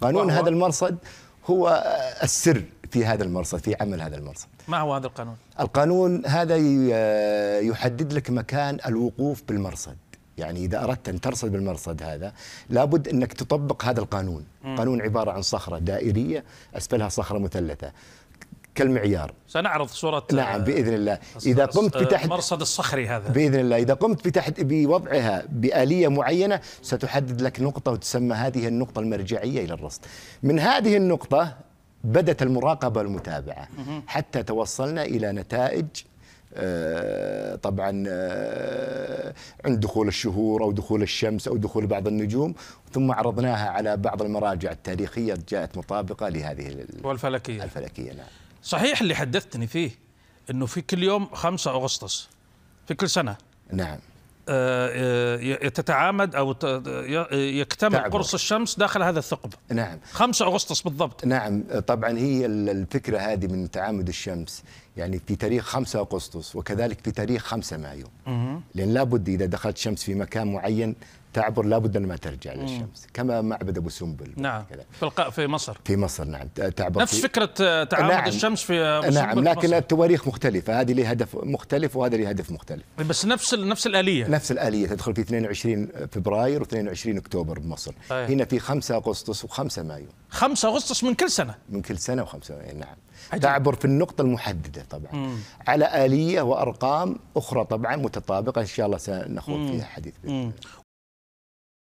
قانون هذا المرصد هو السر في هذا المرصد في عمل هذا المرصد ما هو هذا القانون؟ القانون هذا يحدد لك مكان الوقوف بالمرصد يعني إذا أردت أن ترصد بالمرصد هذا لابد أنك تطبق هذا القانون م. قانون عبارة عن صخرة دائرية أسفلها صخرة مثلثة كالمعيار سنعرض صورة نعم آه، بإذن الله إذا قمت بتحت مرصد الصخري هذا بإذن الله إذا قمت بتحت بوضعها بآلية معينة ستحدد لك نقطة وتسمى هذه النقطة المرجعية إلى الرصد من هذه النقطة بدت المراقبة والمتابعة حتى توصلنا إلى نتائج آه، طبعا آه، عند دخول الشهور او دخول الشمس او دخول بعض النجوم ثم عرضناها على بعض المراجع التاريخيه جاءت مطابقه لهذه والفلكيه الفلكيه نعم صحيح اللي حدثتني فيه انه في كل يوم 5 اغسطس في كل سنه نعم آه، آه، تتعامد او يكتمل تعبر. قرص الشمس داخل هذا الثقب نعم 5 اغسطس بالضبط نعم طبعا هي الفكره هذه من تعامد الشمس يعني في تاريخ 5 اغسطس وكذلك في تاريخ 5 مايو لان لابد اذا دخلت الشمس في مكان معين تعبر لابد ما ترجع للشمس كما معبد ابو سنبل نعم في في مصر في مصر نعم تعبر نفس في فكره آه، تعبد نعم الشمس في أبو آه، نعم سنبل لكن التواريخ مختلفه هذه لها هدف مختلف وهذا له هدف مختلف بس نفس نفس الاليه نفس الاليه تدخل في 22 فبراير و22 اكتوبر بمصر أيه. طيب. هنا في 5 اغسطس و5 مايو 5 اغسطس من كل سنه من كل سنه و5 مايو نعم عجل. تعبر في النقطه المحدده طبعا مم. على اليه وارقام اخرى طبعا متطابقه ان شاء الله سنخوض فيها حديث باذن الله